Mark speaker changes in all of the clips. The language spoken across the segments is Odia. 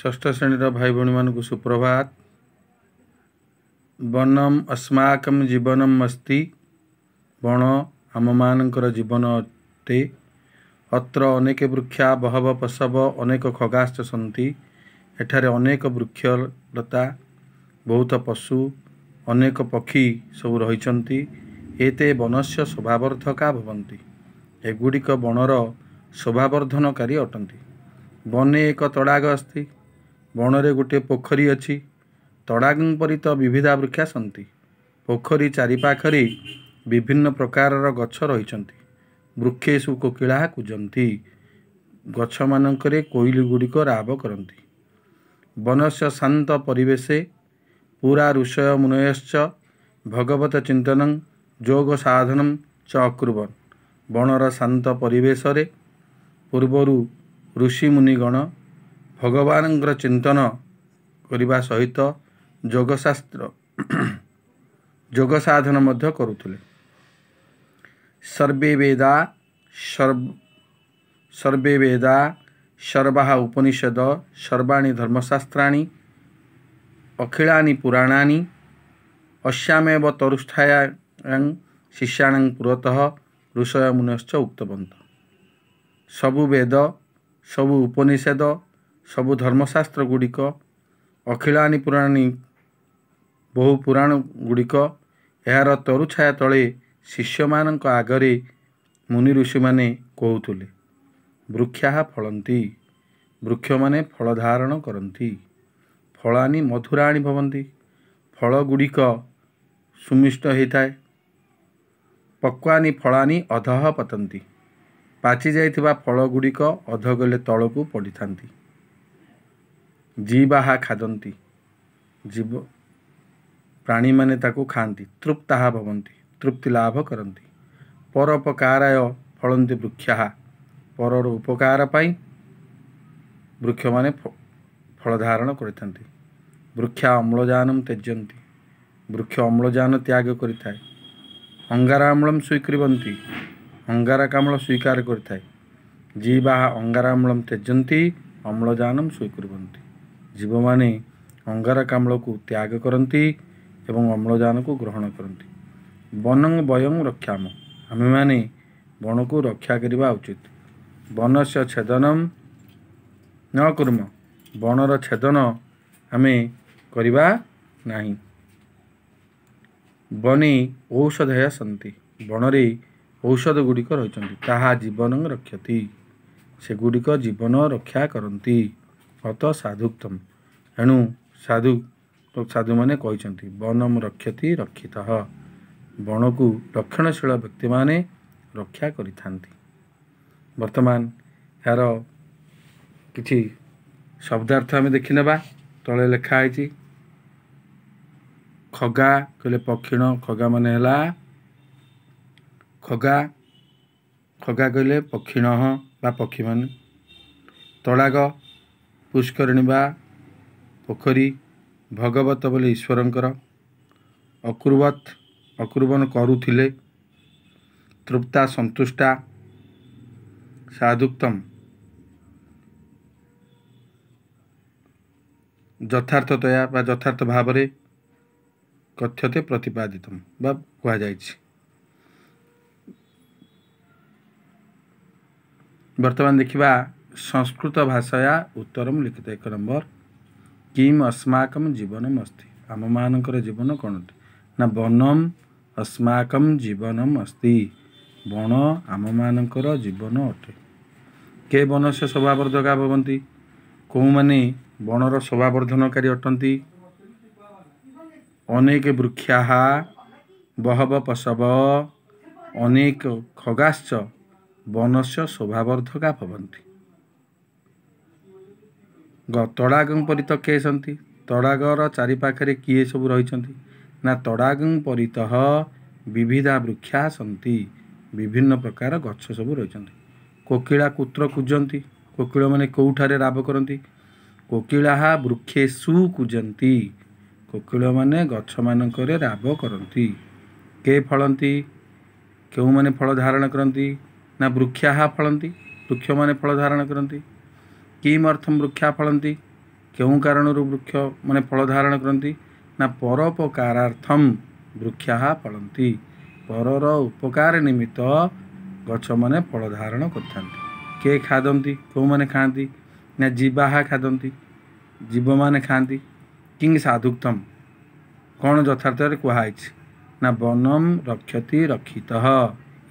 Speaker 1: ଷଷ୍ଠ ଶ୍ରେଣୀର ଭାଇ ଭଉଣୀମାନଙ୍କୁ ସୁପ୍ରଭାତ ବନମ ଅସ୍ମାକମ ଜୀବନମ ଅସ୍ତି ବଣ ଆମମାନଙ୍କର ଜୀବନ ଅଟେ ଅତ୍ର ଅନେକ ବୃକ୍ଷା ବହବ ପ୍ରସବ ଅନେକ ଖଗାସ୍ତ ସନ୍ତି ଏଠାରେ ଅନେକ ବୃକ୍ଷଲତା ବହୁତ ପଶୁ ଅନେକ ପକ୍ଷୀ ସବୁ ରହିଛନ୍ତି ଏତେ ବନସ୍ୟ ସ୍ୱଭାବର୍ଥକା ଭବନ୍ତି ଏଗୁଡ଼ିକ ବଣର ଶୋଭାବର୍ଦ୍ଧନକାରୀ ଅଟନ୍ତି ବନେ ଏକ ତଡ଼ାଗ ଅସ୍ତି ବଣରେ ଗୋଟିଏ ପୋଖରୀ ଅଛି ତଡ଼ାଗଙ୍କ ପରି ତ ବିବିଧା ବୃକ୍ଷାସନ୍ତି ପୋଖରୀ ଚାରିପାଖରେ ବିଭିନ୍ନ ପ୍ରକାରର ଗଛ ରହିଛନ୍ତି ବୃକ୍ଷେ ସବୁ କୋକିଳା କୁଜନ୍ତି ଗଛମାନଙ୍କରେ କୋଇଲି ଗୁଡ଼ିକ ରାବ କରନ୍ତି ବନସ୍ୟ ଶାନ୍ତ ପରିବେଶ ପୁରା ଋଷୟ ମୁନୟଶ୍ଚ ଭଗବତ ଚିନ୍ତନ ଯୋଗ ସାଧନ ଚ ଅକୃବନ ବଣର ଶାନ୍ତ ପରିବେଶରେ ପୂର୍ବରୁ ଋଷିମୁନିଗଣ ଭଗବାନଙ୍କର ଚିନ୍ତନ କରିବା ସହିତ ଯୋଗଶାସ୍ତ୍ର ଯୋଗ ସାଧନ ମଧ୍ୟ କରୁଥିଲେ ସର୍ବେ ବେଦା ସର୍ବେ ବେଦା ସର୍ବାହା ଉପନିଷଦ ସର୍ବାଣୀ ଧର୍ମଶାସ୍ତ୍ରାଣି ଅଖିଳାଣୀ ପୁରାଣାଣୀ ଅଶ୍ୟାମେବ ତରୁଷ୍ଠାୟା ଶିଷ୍ୟାଣ ପୁରତଃ ଋଷୟ ମୁନଶ୍ଚ ଉକ୍ତବନ୍ତ ସବୁ ବେଦ ସବୁ ଉପନିଷେଦ ସବୁ ଧର୍ମଶାସ୍ତ୍ର ଗୁଡ଼ିକ ଅଖିଳାଣୀ ପୁରାଣୀ ବହୁ ପୁରାଣ ଗୁଡ଼ିକ ଏହାର ତରୁଛାୟା ତଳେ ଶିଷ୍ୟମାନଙ୍କ ଆଗରେ ମୁନି ଋଷିମାନେ କହୁଥିଲେ ବୃକ୍ଷା ଫଳନ୍ତି ବୃକ୍ଷମାନେ ଫଳ ଧାରଣ କରନ୍ତି ଫଳାଣୀ ମଧୁରାଣୀ ଭବନ୍ତି ଫଳ ଗୁଡ଼ିକ ସୁମିଷ୍ଟ ହୋଇଥାଏ ପକ୍ୱାନି ଫଳାନି ଅଧଃ ପତନ୍ତି ପାଚି ପାଚିଯାଇଥିବା ଫଳଗୁଡ଼ିକ ଅଧଗଲେ ତଳକୁ ପଡ଼ିଥାନ୍ତି ଜୀବାହା ଖାଦନ୍ତି ଜୀବ ପ୍ରାଣୀମାନେ ତାକୁ ଖାଆନ୍ତି ତୃପ୍ତାହା ଭବନ୍ତି ତୃପ୍ତି ଲାଭ କରନ୍ତି ପରୋପକାରାୟ ଫଳନ୍ତି ବୃକ୍ଷାହା ପରର ଉପକାର ପାଇଁ ବୃକ୍ଷମାନେ ଫଳ ଧାରଣ କରିଥାନ୍ତି ବୃକ୍ଷା ଅମ୍ଳଜାନ ତେଜନ୍ତି ବୃକ୍ଷ ଅମ୍ଳଜାନ ତ୍ୟାଗ କରିଥାଏ ଅଙ୍ଗାରାମ୍ଳମ ସ୍ୱୀକୃତି ଅଙ୍ଗାରକାମ୍ଳ ସ୍ୱୀକାର କରିଥାଏ ଜୀବା ଅଙ୍ଗାରାମ୍ଳ ତ୍ୟଜନ୍ତି ଅମ୍ଳଜାନ ସ୍ୱୀକୃତି ଜୀବମାନେ ଅଙ୍ଗାରକାମ୍ଳକୁ ତ୍ୟାଗ କରନ୍ତି ଏବଂ ଅମ୍ଳଜାନକୁ ଗ୍ରହଣ କରନ୍ତି ବନଂ ବୟଂ ରକ୍ଷାମ ଆମେମାନେ ବଣକୁ ରକ୍ଷା କରିବା ଉଚିତ ବନସ୍ୟ ଛେଦନ ନ କର୍ମ ବଣର ଛେଦନ ଆମେ କରିବା ନାହିଁ ବନି ଔଷଧୟ ଆସନ୍ତି ବଣରେ ଔଷଧ ଗୁଡ଼ିକ ରହିଛନ୍ତି ତାହା ଜୀବନ ରକ୍ଷତି ସେଗୁଡ଼ିକ ଜୀବନ ରକ୍ଷା କରନ୍ତି ଅତ ସାଧୁକ୍ତମ ଏଣୁ ସାଧୁ ସାଧୁମାନେ କହିଛନ୍ତି ବନମ ରକ୍ଷତି ରକ୍ଷିତ ବଣକୁ ରକ୍ଷଣଶୀଳ ବ୍ୟକ୍ତିମାନେ ରକ୍ଷା କରିଥାନ୍ତି ବର୍ତ୍ତମାନ ଏହାର କିଛି ଶବ୍ଦାର୍ଥ ଆମେ ଦେଖିନେବା ତଳେ ଲେଖା ହେଇଛି ଖଗା କହିଲେ ପକ୍ଷୀଣ ଖଗା ମାନେ ହେଲା ଖଗା ଖଗା କହିଲେ ପକ୍ଷୀଣ ବା ପକ୍ଷୀମାନେ ତଳାଗ ପୁଷ୍କରିଣୀ ବା ପୋଖରୀ ଭଗବତ ବୋଲି ଈଶ୍ୱରଙ୍କର ଅକୃବତ ଅକୃବନ କରୁଥିଲେ ତୃପ୍ତା ସନ୍ତୁଷ୍ଟା ସାଧୁକ୍ତମ ଯଥାର୍ଥତୟା ବା ଯଥାର୍ଥ ଭାବରେ କଥ୍ୟତେ ପ୍ରତିପାଦିତ ବା କୁହାଯାଇଛି ବର୍ତ୍ତମାନ ଦେଖିବା ସଂସ୍କୃତ ଭାଷା ଉତ୍ତରମ ଲିଖିତ ଏକ ନମ୍ବର କିମ୍ ଅସ୍ମାକମ୍ ଜୀବନମ ଅସ୍ତି ଆମମାନଙ୍କର ଜୀବନ କ'ଣଟି ନା ବନମ ଅସ୍ମାକମ୍ ଜୀବନମ ଅସ୍ତି ବଣ ଆମମାନଙ୍କର ଜୀବନ ଅଟେ କେ ବନ ସେ ଶୋଭାବର୍ଦ୍ଧକା ଭବନ୍ତି କେଉଁମାନେ ବଣର ଶୋଭାବର୍ଦ୍ଧନକାରୀ ଅଟନ୍ତି ଅନେକ ବୃକ୍ଷାହା ବହବ ପଶବ ଅନେକ ଖଗାଶ୍ଚ ବନଶ ଶୋଭାବର୍ଦ୍ଧକା ଭବନ୍ତି ଗ ତଡ଼ାଗଂ ପରିତ କେଛନ୍ତି ତଡ଼ାଗର ଚାରିପାଖରେ କିଏ ସବୁ ରହିଛନ୍ତି ନା ତଡ଼ାଗଂ ପରିତ ବିବିଧା ବୃକ୍ଷା ସନ୍ତି ବିଭିନ୍ନ ପ୍ରକାର ଗଛ ସବୁ ରହିଛନ୍ତି କୋକିଳା କୁତ୍ର କୁଜନ୍ତି କୋକିଳମାନେ କେଉଁଠାରେ ରାବ କରନ୍ତି କୋକିଳା ସୁ କୁଜନ୍ତି କୋକିଳମାନେ ଗଛମାନଙ୍କରେ ରାବ କରନ୍ତି କେ ଫଳନ୍ତି କେଉଁମାନେ ଫଳ ଧାରଣ କରନ୍ତି ନା ବୃକ୍ଷାହା ଫଳନ୍ତି ବୃକ୍ଷମାନେ ଫଳ ଧାରଣ କରନ୍ତି କିମ୍ ଅର୍ଥମ ବୃକ୍ଷା ଫଳନ୍ତି କେଉଁ କାରଣରୁ ବୃକ୍ଷ ମାନେ ଫଳ ଧାରଣ କରନ୍ତି ନା ପରୋପକାରାର୍ଥମ ବୃକ୍ଷାହା ଫଳନ୍ତି ପରର ଉପକାର ନିମିତ୍ତ ଗଛମାନେ ଫଳ ଧାରଣ କରିଥାନ୍ତି କିଏ ଖାଦନ୍ତି କେଉଁମାନେ ଖାଆନ୍ତି ନା ଜୀବାହା ଖାଦନ୍ତି ଜୀବମାନେ ଖାଆନ୍ତି କି ସାଧୁକ୍ତମ କ'ଣ ଯଥାର୍ଥରେ କୁହାହେଇଛି ନା ବନମ ରକ୍ଷତି ରକ୍ଷିତ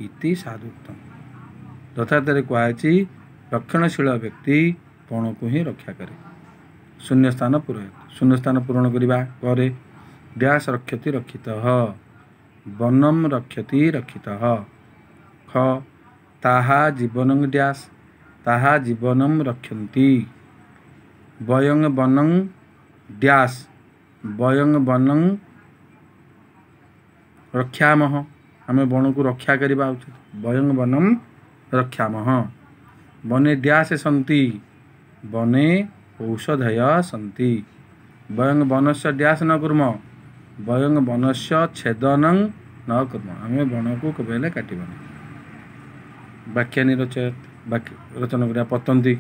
Speaker 1: ଇତି ସାଧୁକ୍ତମ যথার্থরে কুহযাইছি রক্ষণশীল ব্যক্তি পণকু ହିଁ ରକ୍ଷା କରେ ଶୂନ୍ୟସ୍ଥାନ ପୂରଣ ଶୂନ୍ୟସ୍ଥାନ ପୂରଣ କରିବା ପରେ ଡ୍ୟାସ୍ ରକ୍ଷତି ରକ୍ଷିତ ବନମ୍ ରକ୍ଷତି ରକ୍ଷିତ ଖ ତାହା ଜୀବନଂ ଡ୍ୟାସ୍ ତାହା ଜୀବନଂ ରକ୍ଷନ୍ତି ବୟଂ ବନଂ ଡ୍ୟାସ୍ ବୟଂ ବନଂ ରକ୍ଷାମହ ଆମେ ବଣକୁ ରକ୍ଷା କରିବା ଉଚିତ ବୟଂ ବନମ୍ रक्षामः बने द्यासे सन्ति बने औषधय सन्ति वयं वनस्य द्यास न कुर्म वयं वनस्य छेदनं न कुर्म आमे वनको कबेले काटिबन वाक्यानि रचयत् वाक्य रचना गरेर पतन्ति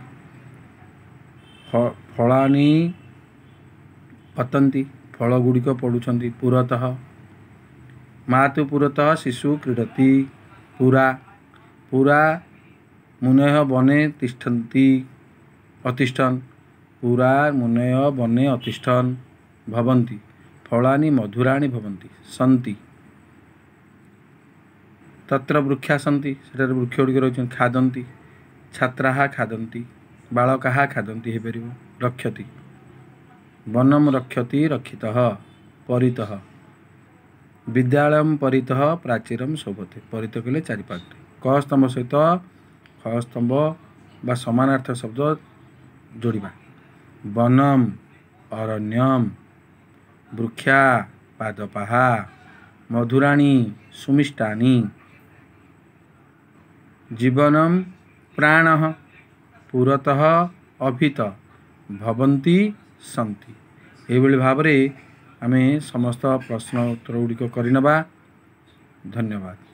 Speaker 1: फळानि पतन्ति फळगुडिक पढुछन्ति पुरतः मातु पुरतः शिशु क्रीडति पुरा पुरा मुनेह बने अतिष्ठन पुरा मुनेह बने अतिष्ठन भवन्ति फला मधुराणि भवन्ति सन्ति तत्र वृक्षा सति वृक्ष गुडिक रह खादन्ति खादि खादन्ति हे खादी रक्षति वनम रक्षति रक्षितः परितः विद्यालयम परितः प्राचीरम सोब्थे परि कहिले क सहित सहित वा समानार्थ शब्द जोडिएको वनम अरण्यम वृक्षा पादपाहा मधुराणी सुमिष्टानी जीवनम प्राण पुरतः सन्ति भवन सति भन्ने समस्त प्रश्न उत्तर गुडिक गरिन धन्यवाद